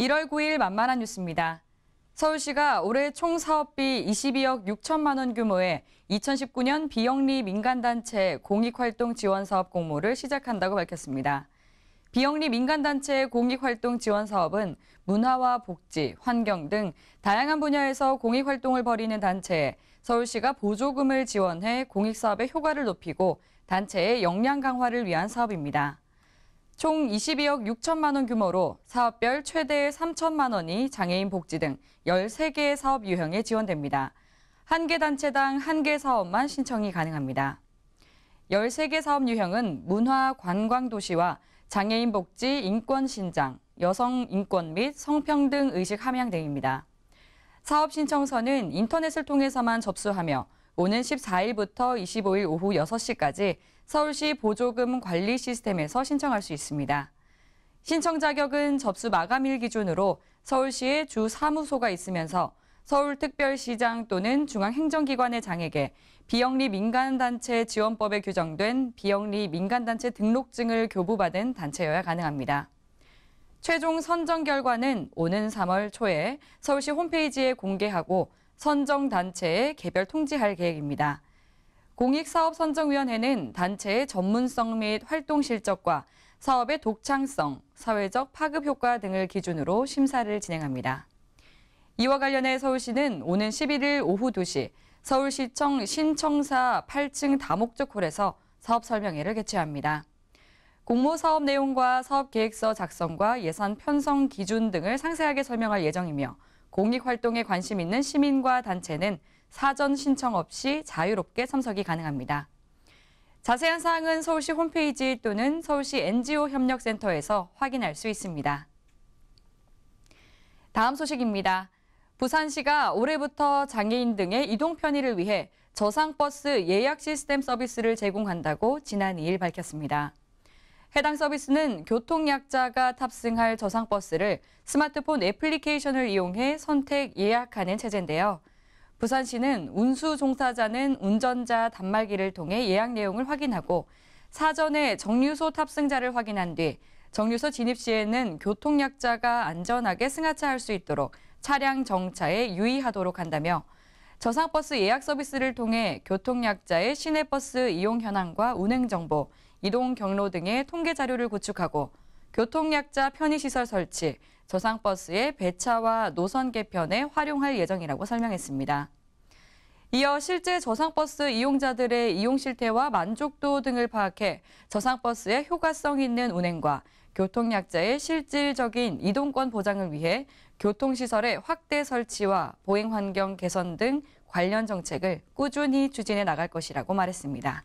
1월 9일 만만한 뉴스입니다. 서울시가 올해 총 사업비 22억 6천만 원 규모의 2019년 비영리 민간단체 공익활동 지원 사업 공모를 시작한다고 밝혔습니다. 비영리 민간단체 공익활동 지원 사업은 문화와 복지, 환경 등 다양한 분야에서 공익활동을 벌이는 단체에 서울시가 보조금을 지원해 공익사업의 효과를 높이고 단체의 역량 강화를 위한 사업입니다. 총 22억 6천만 원 규모로 사업별 최대 3천만 원이 장애인 복지 등 13개의 사업 유형에 지원됩니다. 한 개 단체당 한 개 사업만 신청이 가능합니다. 13개 사업 유형은 문화 관광 도시와 장애인 복지 인권 신장, 여성 인권 및 성평등 의식 함양 등입니다. 사업 신청서는 인터넷을 통해서만 접수하며 오는 14일부터 25일 오후 6시까지 서울시 보조금 관리 시스템에서 신청할 수 있습니다. 신청 자격은 접수 마감일 기준으로 서울시에 주 사무소가 있으면서 서울특별시장 또는 중앙행정기관의 장에게 비영리 민간단체 지원법에 규정된 비영리 민간단체 등록증을 교부받은 단체여야 가능합니다. 최종 선정 결과는 오는 3월 초에 서울시 홈페이지에 공개하고 선정 단체에 개별 통지할 계획입니다. 공익사업선정위원회는 단체의 전문성 및 활동 실적과 사업의 독창성, 사회적 파급 효과 등을 기준으로 심사를 진행합니다. 이와 관련해 서울시는 오는 11일 오후 2시 서울시청 신청사 8층 다목적 홀에서 사업 설명회를 개최합니다. 공모 사업 내용과 사업 계획서 작성과 예산 편성 기준 등을 상세하게 설명할 예정이며 공익활동에 관심 있는 시민과 단체는 사전 신청 없이 자유롭게 참석이 가능합니다. 자세한 사항은 서울시 홈페이지 또는 서울시 NGO 협력센터에서 확인할 수 있습니다. 다음 소식입니다. 부산시가 올해부터 장애인 등의 이동 편의를 위해 저상버스 예약 시스템 서비스를 제공한다고 지난 2일 밝혔습니다. 해당 서비스는 교통약자가 탑승할 저상버스를 스마트폰 애플리케이션을 이용해 선택 예약하는 체제인데요. 부산시는 운수 종사자는 운전자 단말기를 통해 예약 내용을 확인하고 사전에 정류소 탑승자를 확인한 뒤 정류소 진입 시에는 교통약자가 안전하게 승하차할 수 있도록 차량 정차에 유의하도록 한다며 저상버스 예약 서비스를 통해 교통약자의 시내버스 이용 현황과 운행 정보, 이동 경로 등의 통계 자료를 구축하고 교통약자 편의시설 설치, 저상버스의 배차와 노선 개편에 활용할 예정이라고 설명했습니다. 이어 실제 저상버스 이용자들의 이용 실태와 만족도 등을 파악해 저상버스의 효과성 있는 운행과 교통약자의 실질적인 이동권 보장을 위해 교통시설의 확대 설치와 보행 환경 개선 등 관련 정책을 꾸준히 추진해 나갈 것이라고 말했습니다.